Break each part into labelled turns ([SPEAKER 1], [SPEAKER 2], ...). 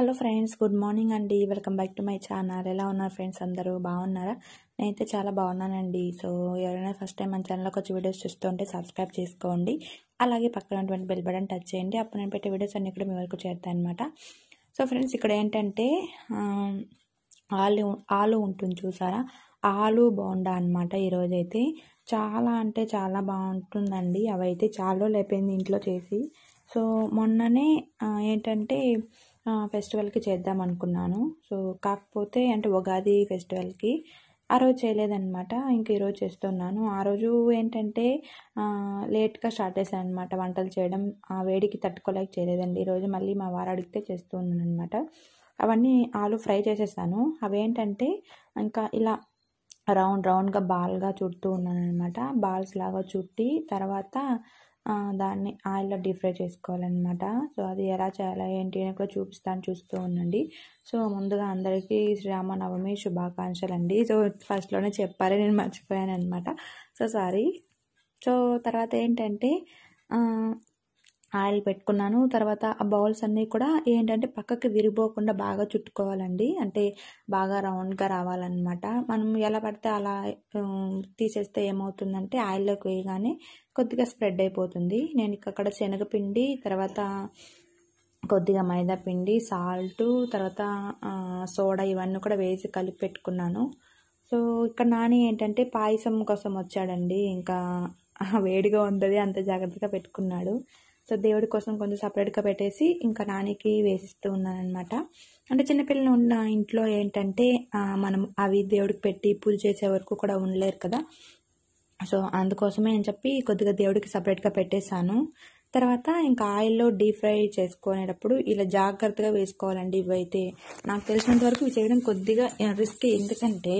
[SPEAKER 1] hello friends good morning అండి welcome back to my channel ఎలా ఉన్నారు ఫ్రెండ్స్ అందరూ బాగున్నారా నేనైతే చాలా బాగున్నానండి సో ఎవరైనా ఫస్ట్ టైం మన ఛానల్కి వచ్చి వీడియోస్ చూస్తుంటే సబ్స్క్రైబ్ చేసుకోండి అలాగే పక్కన ఉన్నటువంటి బెల్ బటన్ టచ్ చేయండి అప్పుడు నేను పెట్టే వీడియోస్ అన్నీ కూడా మీ వరకు చేస్తాను అనమాట సో ఫ్రెండ్స్ ఇక్కడ ఏంటంటే ఆలు ఆలు ఉంటుంది చూసారా ఆలు బోండా అనమాట ఈరోజైతే చాలా అంటే చాలా బాగుంటుందండి అవైతే చాలా లేపోయింది ఇంట్లో చేసి సో మొన్ననే ఏంటంటే ఫెస్టివల్కి చేద్దాం అనుకున్నాను సో కాకపోతే అంటే ఉగాది ఫెస్టివల్కి ఆ రోజు చేయలేదనమాట ఇంక ఈరోజు చేస్తున్నాను ఆ రోజు ఏంటంటే లేట్గా స్టార్ట్ చేశాను అనమాట వంటలు చేయడం ఆ వేడికి తట్టుకోలేక చేయలేదండి ఈరోజు మళ్ళీ మా వారు అడిగితే చేస్తూ ఉన్నాను అనమాట అవన్నీ ఆలు ఫ్రై చేసేసాను అవేంటంటే ఇంకా ఇలా రౌండ్ రౌండ్గా బాల్గా చుడుతూ ఉన్నాను అనమాట బాల్స్ లాగా చుట్టి తర్వాత దాన్ని ఆయిల్లో డీప్ ఫ్రై చేసుకోవాలన్నమాట సో అది ఎలా చేయాలా ఏంటి అని కూడా చూపిస్తాను చూస్తూ ఉండండి సో ముందుగా అందరికీ శ్రీరామనవమి శుభాకాంక్షలు అండి సో ఫస్ట్లోనే చెప్పాలి నేను మర్చిపోయాను అనమాట సో సారీ సో తర్వాత ఏంటంటే ఆయిల్ పెట్టుకున్నాను తర్వాత ఆ బౌల్స్ అన్నీ కూడా ఏంటంటే పక్కకి విరిపోకుండా బాగా చుట్టుకోవాలండి అంటే బాగా రౌండ్గా రావాలన్నమాట మనం ఎలా పడితే అలా తీసేస్తే ఏమవుతుందంటే ఆయిల్లోకి వేయగానే కొద్దిగా స్ప్రెడ్ అయిపోతుంది నేను ఇక్కడ శనగపిండి తర్వాత కొద్దిగా మైదా పిండి సాల్ట్ తర్వాత సోడా ఇవన్నీ కూడా వేసి కలిపి పెట్టుకున్నాను సో ఇక్కడ నాని ఏంటంటే పాయసం కోసం వచ్చాడండి ఇంకా వేడిగా ఉంటుంది అంత జాగ్రత్తగా పెట్టుకున్నాడు సో దేవుడి కోసం కొంచెం సపరేట్గా పెట్టేసి ఇంకా నానికి వేసిస్తూ ఉన్నాను అనమాట అంటే చిన్నపిల్లలు ఉన్న ఇంట్లో ఏంటంటే మనం అవి దేవుడికి పెట్టి పూజ చేసే వరకు కూడా ఉండలేరు కదా సో అందుకోసమే అని చెప్పి కొద్దిగా దేవుడికి సపరేట్గా పెట్టేశాను తర్వాత ఇంకా ఆయిల్లో డీప్ ఫ్రై చేసుకునేటప్పుడు ఇలా జాగ్రత్తగా వేసుకోవాలండి ఇవైతే నాకు తెలిసినంత వరకు ఇవి చేయడం కొద్దిగా రిస్క్ ఎందుకంటే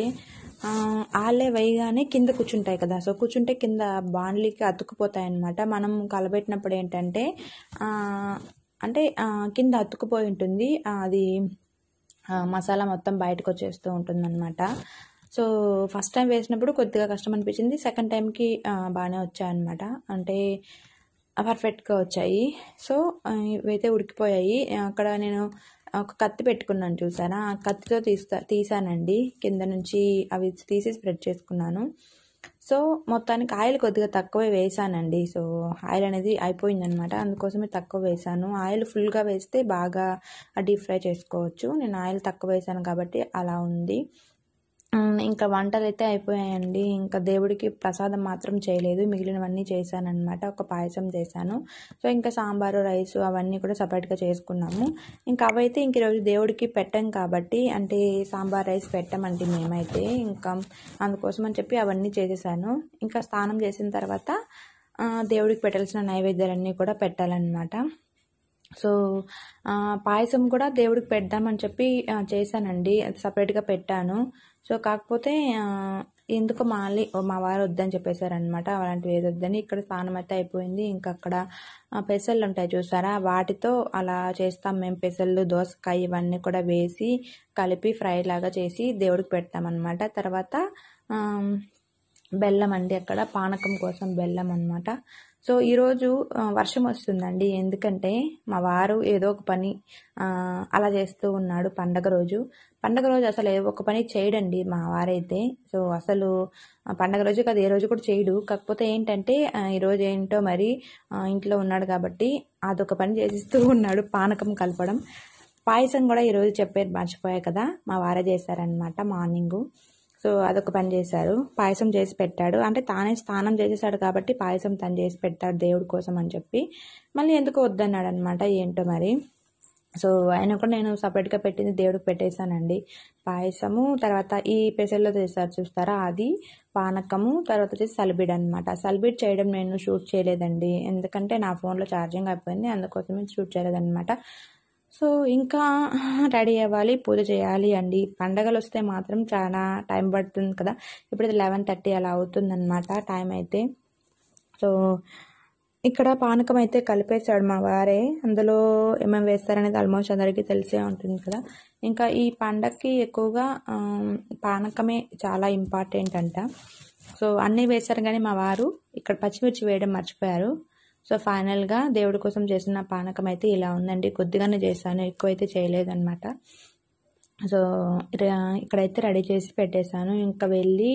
[SPEAKER 1] ఆలే వేయగానే కింద కూర్చుంటాయి కదా సో కూర్చుంటే కింద బాండ్లీకి అతుక్కుపోతాయి అనమాట మనం కలబెట్టినప్పుడు ఏంటంటే అంటే కింద అతుక్కుపోయి ఉంటుంది అది మసాలా మొత్తం బయటకు వచ్చేస్తూ ఉంటుందన్నమాట సో ఫస్ట్ టైం వేసినప్పుడు కొద్దిగా కష్టం అనిపించింది సెకండ్ టైంకి బాగానే వచ్చాయన్నమాట అంటే పర్ఫెక్ట్గా వచ్చాయి సో ఇవైతే ఉడికిపోయాయి అక్కడ నేను ఒక కత్తి పెట్టుకున్నాను చూసారా ఆ కత్తితో తీస్తా తీసానండి కింద నుంచి అవి తీసి స్ప్రెడ్ చేసుకున్నాను సో మొత్తానికి ఆయిల్ కొద్దిగా తక్కువే వేసానండి సో ఆయిల్ అనేది అయిపోయిందనమాట అందుకోసమే తక్కువ వేసాను ఆయిల్ ఫుల్గా వేస్తే బాగా డీప్ ఫ్రై చేసుకోవచ్చు నేను ఆయిల్ తక్కువ వేసాను కాబట్టి అలా ఉంది ఇంకా వంటలు అయితే అయిపోయాయండి ఇంకా దేవుడికి ప్రసాదం మాత్రం చేయలేదు మిగిలినవన్నీ చేశానమాట ఒక పాయసం చేశాను సో ఇంకా సాంబారు రైస్ అవన్నీ కూడా సపరేట్గా చేసుకున్నాము ఇంకా అవైతే ఇంక ఈరోజు దేవుడికి పెట్టాం కాబట్టి అంటే సాంబార్ రైస్ పెట్టామండి మేమైతే ఇంకా అందుకోసం అని చెప్పి అవన్నీ చేసేసాను ఇంకా స్నానం చేసిన తర్వాత దేవుడికి పెట్టాల్సిన నైవేద్యాలన్నీ కూడా పెట్టాలన్నమాట సో పాయసం కూడా దేవుడికి పెడదామని చెప్పి చేశానండి సపరేట్గా పెట్టాను సో కాకపోతే ఎందుకు మళ్ళీ మా వారు వద్దని చెప్పేశారనమాట అలాంటివి వద్దని ఇక్కడ స్నానం అయితే అయిపోయింది ఇంకా అక్కడ పెసళ్ళు ఉంటాయి చూసారా వాటితో అలా చేస్తాం మేము పెసళ్ళు దోసకాయ ఇవన్నీ కూడా వేసి కలిపి ఫ్రై లాగా చేసి దేవుడికి పెడతామన్నమాట తర్వాత బెల్లం అండి అక్కడ పానకం కోసం బెల్లం అనమాట సో ఈరోజు వర్షం వస్తుందండి ఎందుకంటే మా వారు ఏదో ఒక పని అలా చేస్తూ ఉన్నాడు పండగ రోజు పండగ రోజు అసలు ఏదో ఒక పని చేయడండి మా వారైతే సో అసలు పండగ రోజు కదా ఏ రోజు కూడా చేయడు కాకపోతే ఏంటంటే ఈరోజు ఏంటో మరి ఇంట్లో ఉన్నాడు కాబట్టి అదొక పని చేసిస్తూ ఉన్నాడు పానకం కలపడం పాయసం కూడా ఈరోజు చెప్పేది మర్చిపోయాయి కదా మా వారే చేశారనమాట మార్నింగు సో అదొక పని చేశారు పాయసం చేసి పెట్టాడు అంటే తానే స్నానం చేసేసాడు కాబట్టి పాయసం తను చేసి పెట్టాడు దేవుడి కోసం అని చెప్పి మళ్ళీ ఎందుకు వద్దన్నాడు అనమాట ఏంటో మరి సో ఆయన కూడా నేను సపరేట్గా పెట్టింది దేవుడికి పెట్టేశానండి పాయసము తర్వాత ఈ పెసల్లో చేస్తారు చూస్తారా అది పానకము తర్వాత వచ్చేసి సల్బిడ్ అనమాట సల్బిడ్ చేయడం నేను షూట్ చేయలేదండి ఎందుకంటే నా ఫోన్లో ఛార్జింగ్ అయిపోయింది అందుకోసమే షూట్ చేయలేదన్నమాట సో ఇంకా రెడీ అవ్వాలి పూజ చేయాలి అండి పండగలు వస్తే మాత్రం చాలా టైం పడుతుంది కదా ఇప్పుడు లెవెన్ థర్టీ అలా అవుతుందన్నమాట టైం అయితే సో ఇక్కడ పానకం అయితే కలిపేశాడు మా వారే అందులో ఏమేమి వేస్తారనేది ఆల్మోస్ట్ అందరికీ తెలిసే ఉంటుంది కదా ఇంకా ఈ పండగకి ఎక్కువగా పానకమే చాలా ఇంపార్టెంట్ అంట సో అన్నీ వేశారు కానీ మా వారు ఇక్కడ పచ్చిమిర్చి వేయడం మర్చిపోయారు సో ఫైనల్గా దేవుడి కోసం చేసిన పానకం అయితే ఇలా ఉందండి కొద్దిగానే చేశాను ఎక్కువైతే చేయలేదన్నమాట సో ఇక్కడైతే రెడీ చేసి పెట్టేశాను ఇంకా వెళ్ళి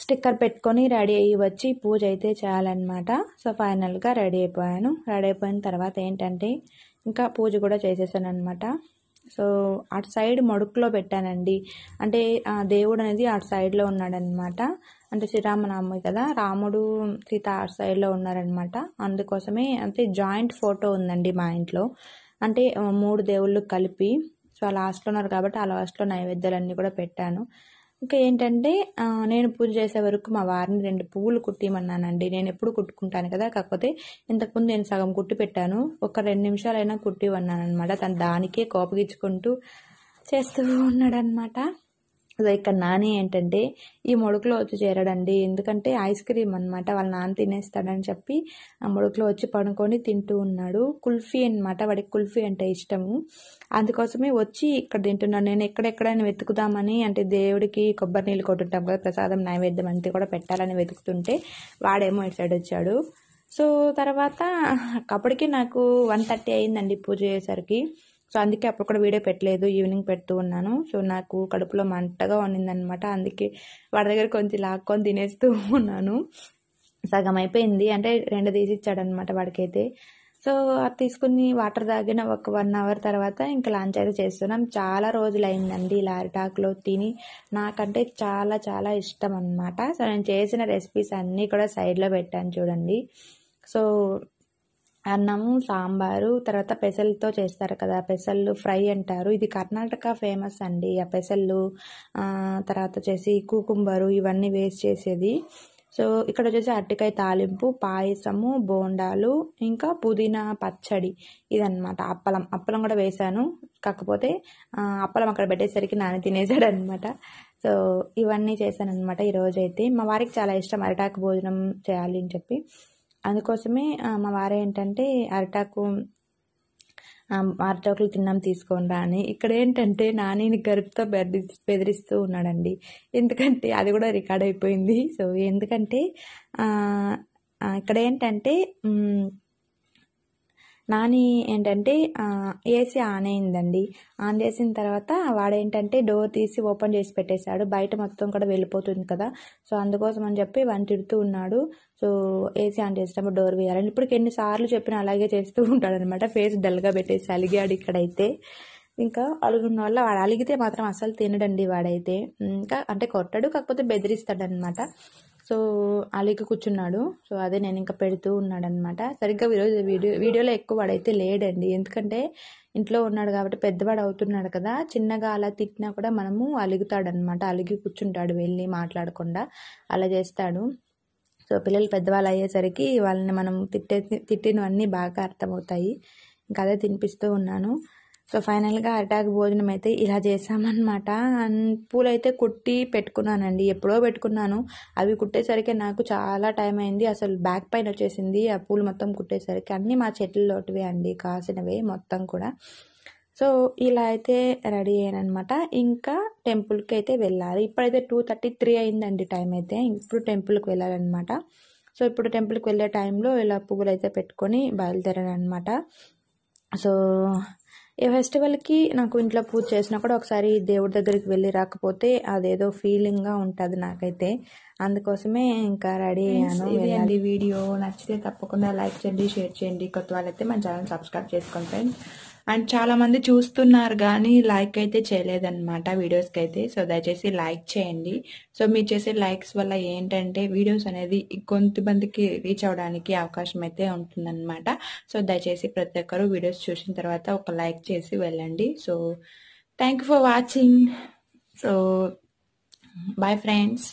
[SPEAKER 1] స్టిక్కర్ పెట్టుకొని రెడీ అయ్యి వచ్చి పూజ అయితే చేయాలన్నమాట సో ఫైనల్గా రెడీ అయిపోయాను రెడీ అయిపోయిన తర్వాత ఏంటంటే ఇంకా పూజ కూడా చేసేసాను అనమాట సో అటు సైడ్ మడుకులో పెట్టానండి అంటే దేవుడు అనేది అటు సైడ్లో ఉన్నాడనమాట అంటే శ్రీరామనామ కదా రాముడు సీత అటు సైడ్లో ఉన్నారనమాట అందుకోసమే అంటే జాయింట్ ఫోటో ఉందండి మా ఇంట్లో అంటే మూడు దేవుళ్ళు కలిపి సో అలా లాస్ట్లో ఉన్నారు కాబట్టి ఆ లాస్ట్లో నైవేద్యాలన్నీ కూడా పెట్టాను ఇంకా ఏంటంటే నేను పూజ చేసే వరకు మా వారిని రెండు పువ్వులు కుట్టిమన్నానండి నేను ఎప్పుడు కుట్టుకుంటాను కదా కాకపోతే ఇంతకుముందు నేను సగం కుట్టి పెట్టాను ఒక రెండు నిమిషాలైనా కుట్టివన్నాను అనమాట తను దానికే కోపగించుకుంటూ చేస్తూ ఉన్నాడనమాట ఇక్కడ నాని ఏంటంటే ఈ మొడుకులో వచ్చి చేరాడండి ఎందుకంటే ఐస్ క్రీమ్ అనమాట వాళ్ళ నాన్న తినేస్తాడని చెప్పి ఆ ముడుకులో వచ్చి పడుకొని తింటూ ఉన్నాడు కుల్ఫీ అనమాట వాడికి కుల్ఫీ అంటే ఇష్టము అందుకోసమే వచ్చి ఇక్కడ తింటున్నాను నేను ఎక్కడెక్కడైనా వెతుకుదామని అంటే దేవుడికి కొబ్బరి నీళ్ళు కొట్టుంటాం కదా ప్రసాదం నైవేద్యం అంతే కూడా పెట్టాలని వెతుకుతుంటే వాడేమో ఇటు సైడ్ వచ్చాడు సో తర్వాత అప్పటికి నాకు వన్ థర్టీ అయిందండి పూజ చేసేసరికి సో అందుకే అప్పుడు కూడా వీడియో పెట్టలేదు ఈవినింగ్ పెడుతూ ఉన్నాను సో నాకు కడుపులో మంటగా అనమాట అందుకే వాడి దగ్గర కొంచెం లాక్కొని తినేస్తూ ఉన్నాను సగం అయిపోయింది అంటే రెండు తీసి ఇచ్చాడనమాట వాడికైతే సో అది తీసుకుని వాటర్ తాగిన ఒక వన్ అవర్ తర్వాత ఇంకా లంచ్ అయితే చేస్తున్నాం చాలా రోజులు అయిందండి ఇలా అరిటాకులో తిని నాకంటే చాలా చాలా ఇష్టం అనమాట సో నేను చేసిన రెసిపీస్ అన్నీ కూడా సైడ్లో పెట్టాను చూడండి సో అన్నము సాంబారు తర్వాత పెసలతో చేస్తారు కదా పెసలు ఫ్రై అంటారు ఇది కర్ణాటక ఫేమస్ అండి ఆ పెసలు తర్వాత వచ్చేసి కూకుంబరు ఇవన్నీ వేస్ట్ చేసేది సో ఇక్కడ వచ్చేసి అరటికాయ తాలింపు పాయసము బోండాలు ఇంకా పుదీనా పచ్చడి ఇదనమాట అప్పలం అప్పలం కూడా వేశాను కాకపోతే అప్పలం అక్కడ పెట్టేసరికి నాన్న తినేశాడు అనమాట సో ఇవన్నీ చేశాను అనమాట ఈరోజైతే మా వారికి చాలా ఇష్టం అరిటాకు భోజనం చేయాలి అని చెప్పి అందుకోసమే మా వారు ఏంటంటే అరిటాకు అరిటాకులు తిన్నాం తీసుకొని రా అని ఇక్కడ ఏంటంటే నానిని గరుపుతో బెదిరి బెదిరిస్తూ ఉన్నాడండి ఎందుకంటే అది కూడా రికార్డ్ అయిపోయింది సో ఎందుకంటే ఇక్కడ ఏంటంటే నాని ఏంటంటే ఏసీ ఆన్ అయిందండి ఆన్ చేసిన తర్వాత వాడేంటంటే డోర్ తీసి ఓపెన్ చేసి పెట్టేశాడు బయట మొత్తం కూడా వెళ్ళిపోతుంది కదా సో అందుకోసం అని చెప్పి వంటిడుతూ ఉన్నాడు సో ఏసీ ఆన్ చేసేటప్పుడు డోర్ వేయాలని ఇప్పుడు ఎన్నిసార్లు చెప్పినా అలాగే చేస్తూ ఉంటాడు అనమాట ఫేస్ డల్గా పెట్టేసి అలిగాడు ఇక్కడైతే ఇంకా అలుగున్న వల్ల వాడు అలిగితే మాత్రం అసలు తినడండి వాడైతే ఇంకా అంటే కొట్టడు కాకపోతే బెదిరిస్తాడనమాట సో అలిగి కూర్చున్నాడు సో అదే నేను ఇంకా పెడుతూ ఉన్నాడనమాట సరిగ్గా ఈరోజు వీడియో వీడియోలో ఎక్కువ వాడైతే లేడండి ఎందుకంటే ఇంట్లో ఉన్నాడు కాబట్టి పెద్దవాడు అవుతున్నాడు కదా చిన్నగా అలా తిట్టినా కూడా మనము అనమాట అలిగి కూర్చుంటాడు వెళ్ళి మాట్లాడకుండా అలా చేస్తాడు సో పిల్లలు పెద్దవాళ్ళు అయ్యేసరికి వాళ్ళని మనం తిట్టే తిట్టినవన్నీ బాగా అర్థమవుతాయి ఇంకా అదే తినిపిస్తూ ఉన్నాను సో ఫైనల్గా అటాక్ భోజనం అయితే ఇలా చేసామన్నమాట పూలు అయితే కుట్టి పెట్టుకున్నానండి ఎప్పుడో పెట్టుకున్నాను అవి కుట్టేసరికి నాకు చాలా టైం అయింది అసలు బ్యాక్ పైన వచ్చేసింది ఆ పూలు మొత్తం కుట్టేసరికి అన్నీ మా చెట్లలోటివే అండి కాసినవే మొత్తం కూడా సో ఇలా అయితే రెడీ అయ్యానమాట ఇంకా టెంపుల్కి అయితే వెళ్ళాలి ఇప్పుడైతే టూ థర్టీ త్రీ అయిందండి టైం అయితే ఇప్పుడు టెంపుల్కి వెళ్ళాలన్నమాట సో ఇప్పుడు టెంపుల్కి వెళ్ళే టైంలో ఇలా పువ్వులు అయితే పెట్టుకొని బయలుదేరాను అనమాట సో ఈ ఫెస్టివల్కి నాకు ఇంట్లో పూజ చేసినా కూడా ఒకసారి దేవుడి దగ్గరికి వెళ్ళి రాకపోతే అదేదో ఫీలింగ్గా ఉంటుంది నాకైతే అందుకోసమే ఇంకా రెడీ అయ్యాను ఇదండి వీడియో నచ్చితే తప్పకుండా లైక్ చేయండి షేర్ చేయండి కొత్త వాళ్ళైతే మన ఛానల్ సబ్స్క్రైబ్ చేసుకోండి ఫ్రెండ్స్ అండ్ చాలామంది చూస్తున్నారు కానీ లైక్ అయితే చేయలేదన్నమాట వీడియోస్కి అయితే సో దయచేసి లైక్ చేయండి సో మీరు చేసే లైక్స్ వల్ల ఏంటంటే వీడియోస్ అనేది కొంతమందికి రీచ్ అవడానికి అవకాశం అయితే ఉంటుందన్నమాట సో దయచేసి ప్రతి ఒక్కరు వీడియోస్ చూసిన తర్వాత ఒక లైక్ చేసి వెళ్ళండి so thank for watching so bye friends